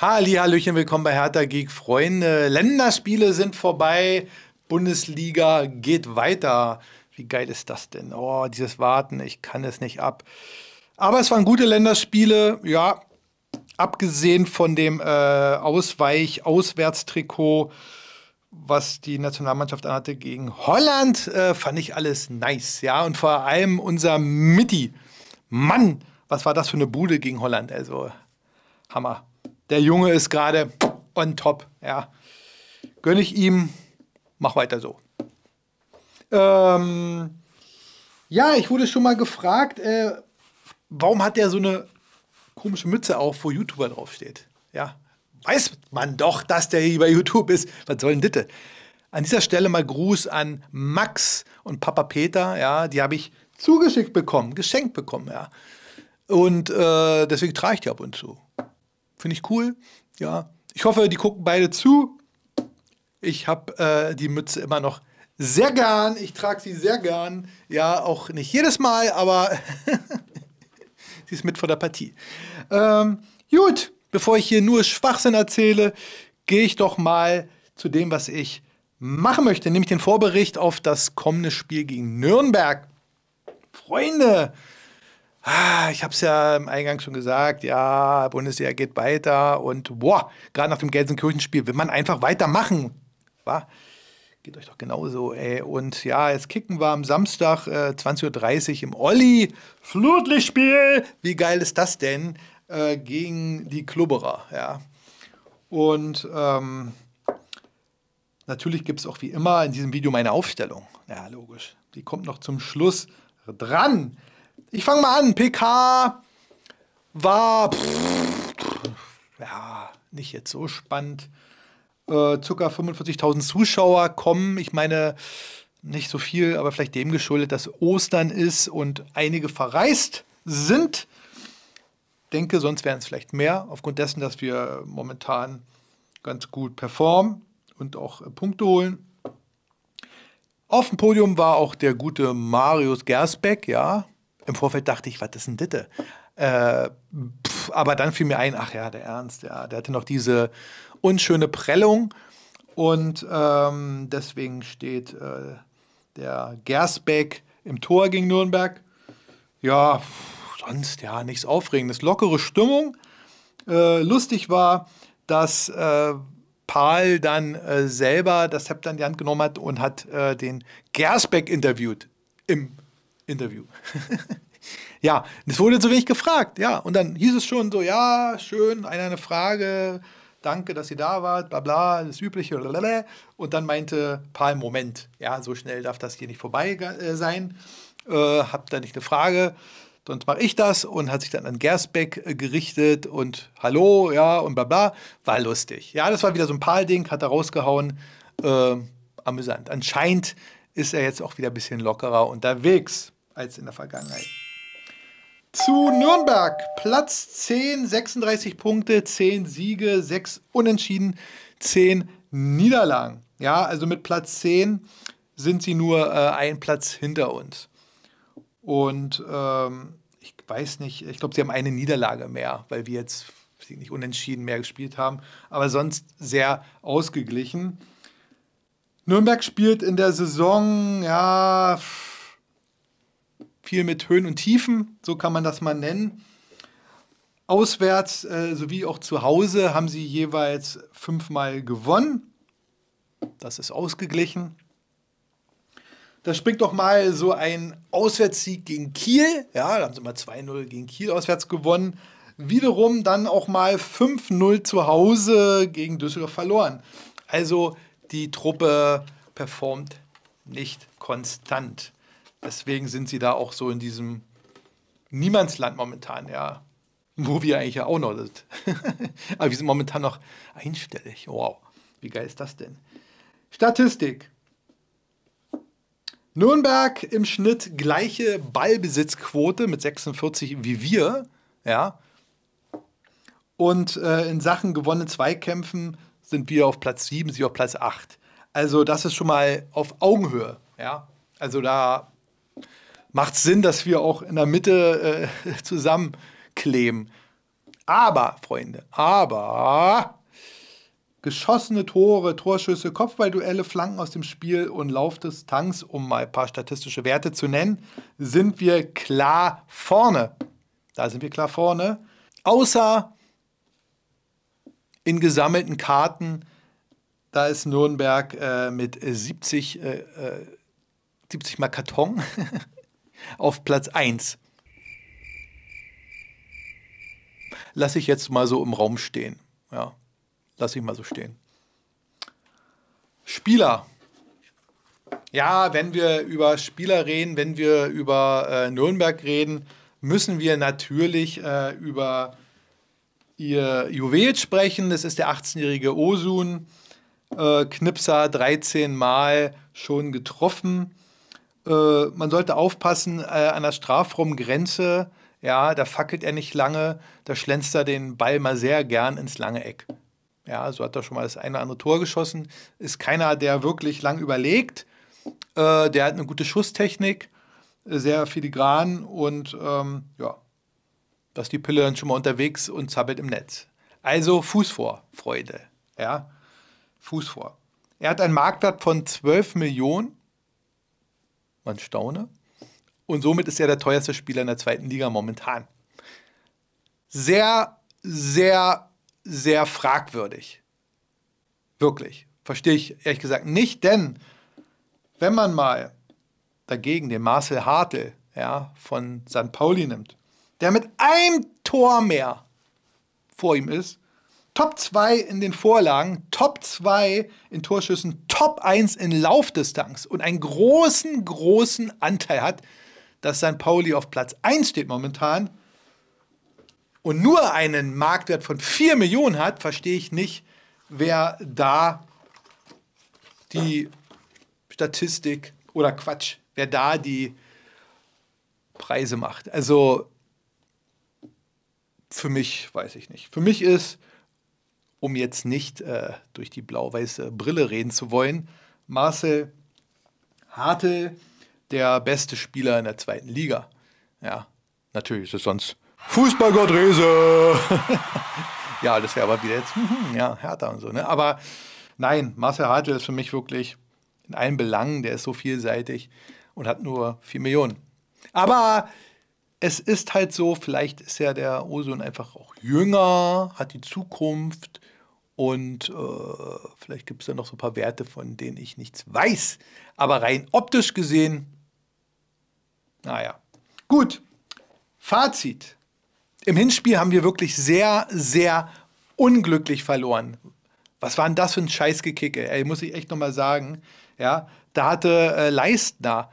Halli, Hallöchen, willkommen bei Hertha Geek, Freunde. Länderspiele sind vorbei, Bundesliga geht weiter. Wie geil ist das denn? Oh, dieses Warten, ich kann es nicht ab. Aber es waren gute Länderspiele, ja. Abgesehen von dem äh, Ausweich-Auswärtstrikot, was die Nationalmannschaft anhatte gegen Holland, äh, fand ich alles nice, ja. Und vor allem unser Mitty. Mann, was war das für eine Bude gegen Holland? Also, Hammer der Junge ist gerade on top. Ja. Gönne ich ihm, mach weiter so. Ähm, ja, ich wurde schon mal gefragt, äh, warum hat der so eine komische Mütze auf, wo YouTuber draufsteht? Ja, weiß man doch, dass der hier bei YouTube ist. Was soll denn bitte? An dieser Stelle mal Gruß an Max und Papa Peter. Ja, die habe ich zugeschickt bekommen, geschenkt bekommen. Ja. Und äh, deswegen trage ich die ab und zu. Finde ich cool. Ja, ich hoffe, die gucken beide zu. Ich habe äh, die Mütze immer noch sehr gern. Ich trage sie sehr gern. Ja, auch nicht jedes Mal, aber sie ist mit vor der Partie. Ähm, gut, bevor ich hier nur Schwachsinn erzähle, gehe ich doch mal zu dem, was ich machen möchte, nämlich den Vorbericht auf das kommende Spiel gegen Nürnberg. Freunde, ah, ich habe es ja im Eingang schon gesagt, ja, Bundesliga geht weiter und boah, gerade nach dem Gelsenkirchenspiel will man einfach weitermachen. War? Geht euch doch genauso, ey. Und ja, jetzt kicken wir am Samstag äh, 20.30 Uhr im Olli Flutlichtspiel. Wie geil ist das denn? Äh, gegen die Klubberer, ja. Und ähm, natürlich gibt es auch wie immer in diesem Video meine Aufstellung. Ja, logisch. Die kommt noch zum Schluss dran ich fange mal an. PK war pff, ja nicht jetzt so spannend. Äh, circa 45.000 Zuschauer kommen. Ich meine, nicht so viel, aber vielleicht dem geschuldet, dass Ostern ist und einige verreist sind. Denke, sonst wären es vielleicht mehr, aufgrund dessen, dass wir momentan ganz gut performen und auch äh, Punkte holen. Auf dem Podium war auch der gute Marius Gersbeck, ja, im Vorfeld dachte ich, was ist denn Ditte? Äh, pff, aber dann fiel mir ein, ach ja, der Ernst, ja, der hatte noch diese unschöne Prellung und ähm, deswegen steht äh, der Gersbeck im Tor gegen Nürnberg. Ja, pff, sonst ja, nichts Aufregendes. Lockere Stimmung. Äh, lustig war, dass äh, Paul dann äh, selber das Hepter an die Hand genommen hat und hat äh, den Gersbeck interviewt im Interview. ja, es wurde zu wenig gefragt. Ja, und dann hieß es schon so, ja, schön, einer eine Frage, danke, dass ihr da wart, bla bla, das Übliche. Blablabla. Und dann meinte Paul, Moment, ja, so schnell darf das hier nicht vorbei äh, sein. Äh, habt da nicht eine Frage? Sonst mache ich das und hat sich dann an Gersbeck äh, gerichtet und hallo, ja, und bla bla. War lustig. Ja, das war wieder so ein paul ding hat er rausgehauen. Äh, amüsant. Anscheinend ist er jetzt auch wieder ein bisschen lockerer unterwegs als in der Vergangenheit. Zu Nürnberg, Platz 10, 36 Punkte, 10 Siege, 6 Unentschieden, 10 Niederlagen. Ja, also mit Platz 10 sind sie nur äh, ein Platz hinter uns. Und ähm, ich weiß nicht, ich glaube, sie haben eine Niederlage mehr, weil wir jetzt nicht unentschieden mehr gespielt haben, aber sonst sehr ausgeglichen. Nürnberg spielt in der Saison, ja, viel mit Höhen und Tiefen, so kann man das mal nennen. Auswärts äh, sowie auch zu Hause haben sie jeweils fünfmal gewonnen. Das ist ausgeglichen. Da springt doch mal so ein Auswärtssieg gegen Kiel. Ja, da haben sie mal 2-0 gegen Kiel auswärts gewonnen. Wiederum dann auch mal 5-0 zu Hause gegen Düsseldorf verloren. Also die Truppe performt nicht konstant. Deswegen sind sie da auch so in diesem Niemandsland momentan, ja. Wo wir eigentlich ja auch noch sind. Aber wir sind momentan noch einstellig. Wow, wie geil ist das denn? Statistik. Nürnberg im Schnitt gleiche Ballbesitzquote mit 46 wie wir, ja. Und äh, in Sachen gewonnene Zweikämpfen sind wir auf Platz 7, sie auf Platz 8. Also das ist schon mal auf Augenhöhe, ja. Also da macht es Sinn, dass wir auch in der Mitte äh, zusammenkleben. Aber, Freunde, aber geschossene Tore, Torschüsse, Kopfballduelle, Flanken aus dem Spiel und Lauf des Tanks, um mal ein paar statistische Werte zu nennen, sind wir klar vorne. Da sind wir klar vorne. Außer in gesammelten Karten, da ist Nürnberg äh, mit 70, äh, 70 äh, Mal Karton Auf Platz 1 Lass ich jetzt mal so im Raum stehen. Ja, lasse ich mal so stehen. Spieler. Ja, wenn wir über Spieler reden, wenn wir über äh, Nürnberg reden, müssen wir natürlich äh, über ihr Juwel sprechen. Das ist der 18-jährige Osun. Äh, Knipser 13 Mal schon getroffen. Äh, man sollte aufpassen, äh, an der Strafraumgrenze. ja, da fackelt er nicht lange, da schlänzt er den Ball mal sehr gern ins lange Eck. Ja, so hat er schon mal das eine oder andere Tor geschossen. Ist keiner, der wirklich lang überlegt. Äh, der hat eine gute Schusstechnik, sehr filigran und ähm, ja, dass die Pille dann schon mal unterwegs und zappelt im Netz. Also Fuß vor, Freude. Ja, Fuß vor. Er hat einen Marktwert von 12 Millionen man staune. Und somit ist er der teuerste Spieler in der zweiten Liga momentan. Sehr, sehr, sehr fragwürdig. Wirklich. Verstehe ich ehrlich gesagt nicht, denn wenn man mal dagegen den Marcel Hartl ja, von St. Pauli nimmt, der mit einem Tor mehr vor ihm ist, Top 2 in den Vorlagen, Top 2 in Torschüssen, Top 1 in Laufdistanz und einen großen, großen Anteil hat, dass St. Pauli auf Platz 1 steht momentan und nur einen Marktwert von 4 Millionen hat, verstehe ich nicht, wer da die Statistik oder Quatsch, wer da die Preise macht. Also für mich weiß ich nicht. Für mich ist um jetzt nicht äh, durch die blau-weiße Brille reden zu wollen, Marcel Hartl der beste Spieler in der zweiten Liga. Ja, natürlich ist es sonst Fußballgott Rese. ja, das wäre aber wieder jetzt, hm, ja, härter und so. Ne? Aber nein, Marcel Hartl ist für mich wirklich in allen Belangen, der ist so vielseitig und hat nur 4 Millionen. Aber es ist halt so, vielleicht ist ja der Osun einfach auch jünger, hat die Zukunft, und äh, vielleicht gibt es da noch so ein paar Werte, von denen ich nichts weiß. Aber rein optisch gesehen, naja. Gut, Fazit. Im Hinspiel haben wir wirklich sehr, sehr unglücklich verloren. Was war denn das für ein Scheißgekicke? Ey, muss ich echt nochmal sagen. Ja, da hatte äh, Leistner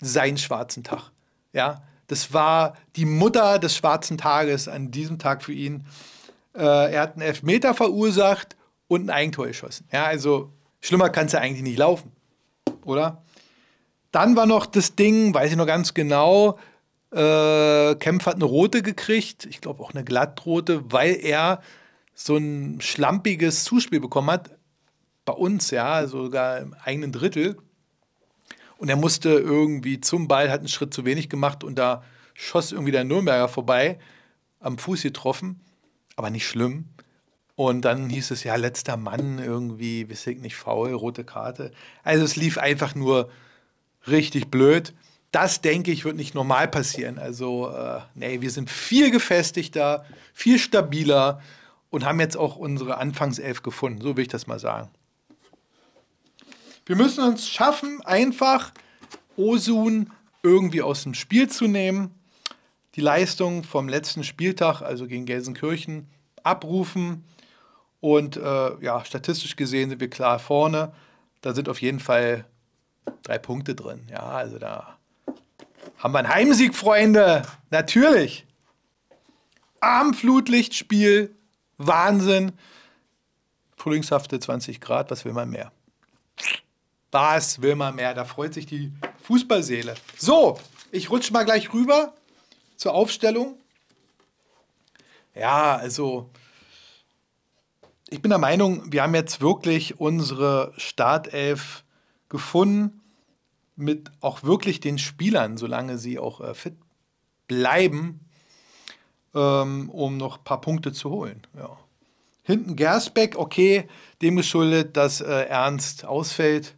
seinen schwarzen Tag. Ja, das war die Mutter des schwarzen Tages an diesem Tag für ihn. Äh, er hat einen Elfmeter verursacht und ein Eigentor geschossen. Ja, also schlimmer kann es ja eigentlich nicht laufen, oder? Dann war noch das Ding, weiß ich noch ganz genau, äh, Kempf hat eine rote gekriegt, ich glaube auch eine glattrote, weil er so ein schlampiges Zuspiel bekommen hat. Bei uns, ja, sogar im eigenen Drittel. Und er musste irgendwie zum Ball, hat einen Schritt zu wenig gemacht und da schoss irgendwie der Nürnberger vorbei, am Fuß getroffen aber nicht schlimm. Und dann hieß es ja, letzter Mann irgendwie, wissig nicht faul, rote Karte. Also es lief einfach nur richtig blöd. Das, denke ich, wird nicht normal passieren. Also, äh, nee, wir sind viel gefestigter, viel stabiler und haben jetzt auch unsere Anfangself gefunden. So will ich das mal sagen. Wir müssen uns schaffen, einfach Osun irgendwie aus dem Spiel zu nehmen die Leistung vom letzten Spieltag, also gegen Gelsenkirchen, abrufen. Und äh, ja, statistisch gesehen sind wir klar vorne. Da sind auf jeden Fall drei Punkte drin. Ja, also da haben wir einen Heimsieg, Freunde. Natürlich. Armflutlichtspiel. Wahnsinn. Frühlingshafte 20 Grad. Was will man mehr? Was will man mehr? Da freut sich die Fußballseele. So, ich rutsche mal gleich rüber zur Aufstellung. Ja, also ich bin der Meinung, wir haben jetzt wirklich unsere Startelf gefunden mit auch wirklich den Spielern, solange sie auch äh, fit bleiben, ähm, um noch ein paar Punkte zu holen. Ja. Hinten Gersbeck, okay, dem geschuldet, dass äh, Ernst ausfällt.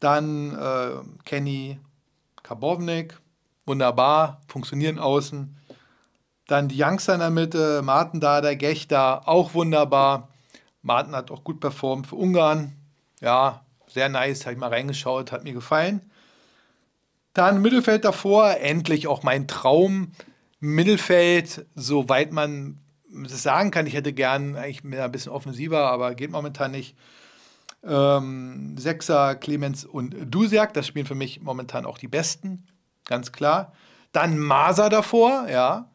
Dann äh, Kenny Karbovnik, wunderbar, funktionieren außen. Dann die Youngster in der Mitte, Martin da, der Gech da, auch wunderbar. Martin hat auch gut performt für Ungarn. Ja, sehr nice, habe ich mal reingeschaut, hat mir gefallen. Dann Mittelfeld davor, endlich auch mein Traum. Mittelfeld, soweit man das sagen kann, ich hätte gern eigentlich mehr ein bisschen offensiver, aber geht momentan nicht. Ähm, Sechser, Clemens und Dusiak, das spielen für mich momentan auch die besten ganz klar. Dann Maser davor, ja.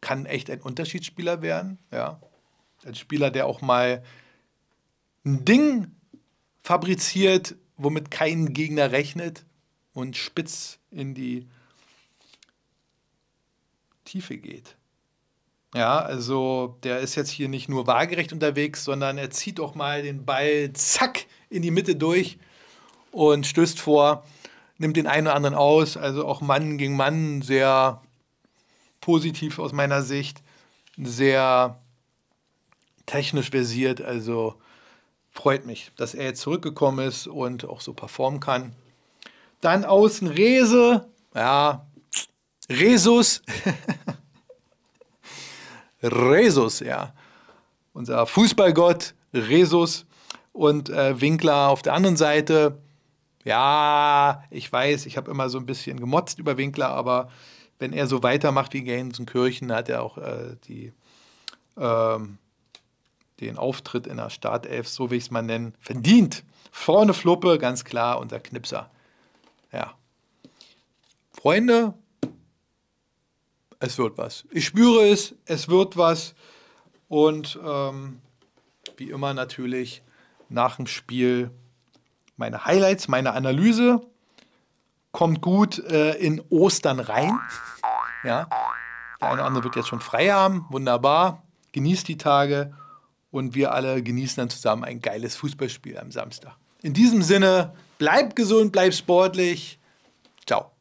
Kann echt ein Unterschiedsspieler werden, ja. Ein Spieler, der auch mal ein Ding fabriziert, womit kein Gegner rechnet und spitz in die Tiefe geht. Ja, also der ist jetzt hier nicht nur waagerecht unterwegs, sondern er zieht auch mal den Ball zack in die Mitte durch und stößt vor nimmt den einen oder anderen aus. Also auch Mann gegen Mann sehr positiv aus meiner Sicht, sehr technisch versiert. Also freut mich, dass er jetzt zurückgekommen ist und auch so performen kann. Dann außen Rese, ja, Resus. Resus, ja. Unser Fußballgott Resus und äh, Winkler auf der anderen Seite. Ja, ich weiß, ich habe immer so ein bisschen gemotzt über Winkler, aber wenn er so weitermacht wie Gelsenkirchen, hat er auch äh, die, ähm, den Auftritt in der Startelf, so wie ich es mal nennen, verdient. Vorne Fluppe, ganz klar, unser Knipser. Ja. Freunde, es wird was. Ich spüre es, es wird was. Und ähm, wie immer natürlich nach dem Spiel meine Highlights, meine Analyse kommt gut äh, in Ostern rein. Ja. Der eine oder andere wird jetzt schon frei haben. Wunderbar. Genießt die Tage und wir alle genießen dann zusammen ein geiles Fußballspiel am Samstag. In diesem Sinne, bleibt gesund, bleibt sportlich. Ciao.